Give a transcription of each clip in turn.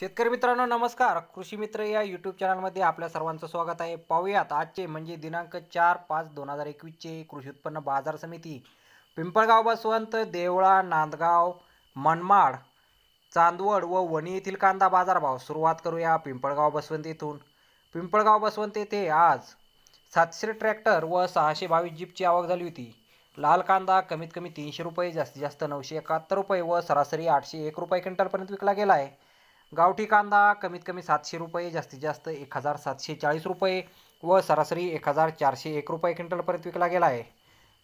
शेतकरी मित्रांनो नमस्कार कृषी मित्र या यूट्यूब चॅनलमध्ये आपल्या सर्वांचं स्वागत आहे पाहूयात आजचे म्हणजे दिनांक चार पाच दोन हजार एकवीसचे कृषी उत्पन्न बाजार समिती पिंपळगाव बसवंत देवळा नांदगाव मनमाड चांदवड व वणी येथील कांदा बाजारभाव सुरुवात करूया पिंपळगाव बसवंत येथून पिंपळगाव बसवंत येथे आज सातशे ट्रॅक्टर व सहाशे बावीस जीपची आवक झाली होती लाल कांदा कमीत कमी तीनशे रुपये जास्तीत जास्त नऊशे एकाहत्तर रुपये व सरासरी आठशे एक रुपये क्विंटलपर्यंत विकला गेला आहे गावठी कांदा कमीत कमी सातशे रुपये जास्तीत जास्त एक हजार सातशे चाळीस रुपये व सरासरी एक हजार चारशे एक रुपये क्विंटलपर्यंत विकला गेला आहे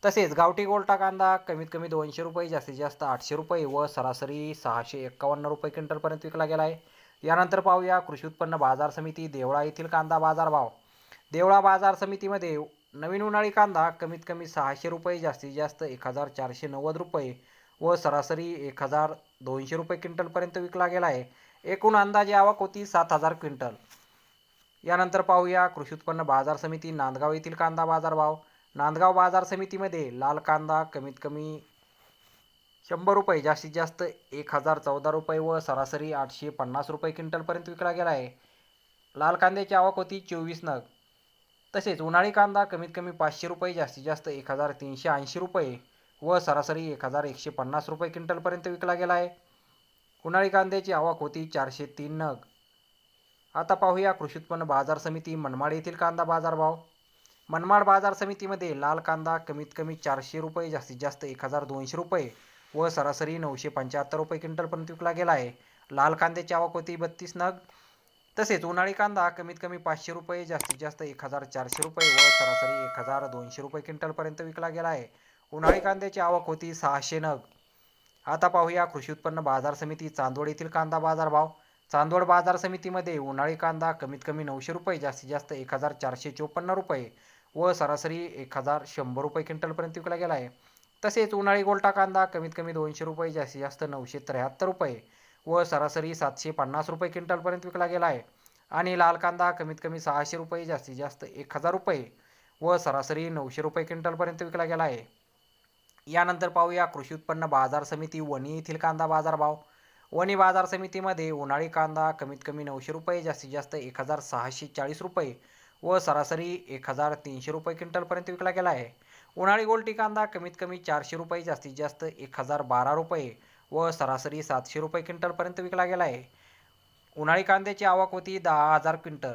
तसेच गावठी गोलटा कांदा कमीत कमी दोनशे रुपये जास्तीत जास्त आठशे रुपये व सरासरी सहाशे एक्कावन्न रुपये क्विंटलपर्यंत विकला गेला आहे यानंतर पाहूया कृषी उत्पन्न बाजार समिती देवळा येथील कांदा बाजारभाव देवळा बाजार समितीमध्ये नवीन उन्हाळी कांदा कमीत कमी सहाशे रुपये जास्तीत जास्त एक हजार चारशे नव्वद रुपये व सरासरी एक हजार दोनशे रुपये क्विंटलपर्यंत विकला गेला आहे एकूण अंदाजे आवक होती सात हजार क्विंटल यानंतर पाहूया कृषी उत्पन्न बाजार समिती नांदगाव येथील कांदा बाजारभाव नांदगाव बाजार समितीमध्ये लाल कांदा कमीत कमी शंभर रुपये जास्तीत जास्त एक हजार चौदा रुपये व सरासरी आठशे पन्नास रुपये क्विंटलपर्यंत विकला गेला आहे लाल कांद्याची आवक होती चोवीस नग तसेच उन्हाळी कांदा कमीत कमी पाचशे रुपये जास्तीत जास्त एक हजार तीनशे ऐंशी रुपये व सरासरी एक हजार एकशे पन्नास रुपये क्विंटलपर्यंत विकला गेला आहे उन्हाळी कांद्याची आवक होती चारशे तीन नग आता पाहूया कृषी उत्पन्न बाजार समिती मनमाड येथील कांदा बाजारभाव मनमाड बाजार समितीमध्ये लाल कांदा कमीत कमी चारशे रुपये जास्तीत जास्त एक हजार दोनशे रुपये व सरासरी नऊशे पंच्याहत्तर रुपये क्विंटलपर्यंत विकला गेला आहे लाल कांद्याची आवक होती बत्तीस नग तसेच उन्हाळी कांदा कमीत कमी पाचशे रुपये जास्तीत जास्त एक हजार चारशे रुपये व सरासरी एक हजार दोनशे रुपये क्विंटलपर्यंत विकला गेला आहे उन्हाळी कांद्याची आवक होती सहाशे नग आता पाहूया कृषी उत्पन्न बाजार समिती चांदवड येथील कांदा बाजार भाव चांदवड बाजार समितीमध्ये उन्हाळी कांदा कमीत कमी नऊशे रुपये जास्तीत जास्त एक हजार चारशे चोपन्न रुपये व सरासरी एक हजार शंभर रुपये क्विंटलपर्यंत विकला गेला आहे तसेच उन्हाळी गोल्टा कांदा कमीत कमी दोनशे रुपये जास्तीत जास्त नऊशे त्र्याहत्तर रुपये व सरासरी सातशे पन्नास रुपये क्विंटलपर्यंत विकला गेला आहे आणि लाल कांदा कमीत कमी सहाशे रुपये जास्तीत जास्त एक हजार रुपये व सरासरी नऊशे रुपये क्विंटलपर्यंत विकला गेला आहे यानंतर पाहूया कृषी उत्पन्न बाजार समिती वणी येथील कांदा बाजारभाव वणी बाजार समितीमध्ये उन्हाळी कांदा कमीत कमी नऊशे रुपये जास्तीत जास्त एक हजार सहाशे चाळीस रुपये व सरासरी एक हजार तीनशे रुपये क्विंटलपर्यंत विकला गेला आहे उन्हाळी गोल्टी कांदा कमीत कमी चारशे रुपये जास्तीत जास्त एक हजार बारा रुपये व सरासरी सातशे रुपये क्विंटलपर्यंत विकला गेला आहे उन्हाळी कांद्याची आवक होती दहा हजार क्विंटल